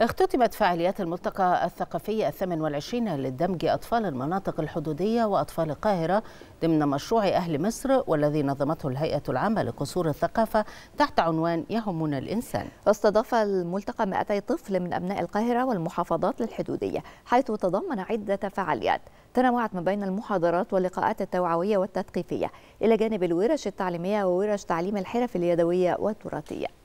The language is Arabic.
اختتمت فعاليات الملتقى الثقافي الثامن والعشرين للدمج أطفال المناطق الحدودية وأطفال القاهرة ضمن مشروع أهل مصر والذي نظمته الهيئة العامة لقصور الثقافة تحت عنوان يهمنا الإنسان استضاف الملتقى 200 طفل من أبناء القاهرة والمحافظات الحدودية حيث تضمن عدة فعاليات تنوعت ما بين المحاضرات واللقاءات التوعوية والتثقيفية إلى جانب الورش التعليمية وورش تعليم الحرف اليدوية والتراثية